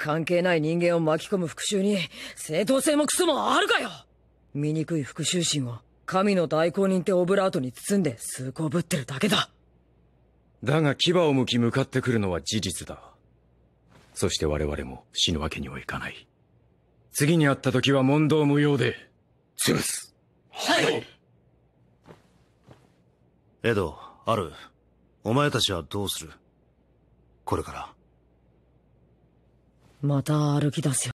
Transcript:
関係ない人間を巻き込む復讐に正当性もクソもあるかよ醜い復讐心を神の代行人ってオブラートに包んで崇高ぶってるだけだ。だが牙を向き向かってくるのは事実だ。そして我々も死ぬわけにはいかない。次に会った時は問答無用で、潰す。はい、はい、エド、アル、お前たちはどうするこれから。また歩き出すよ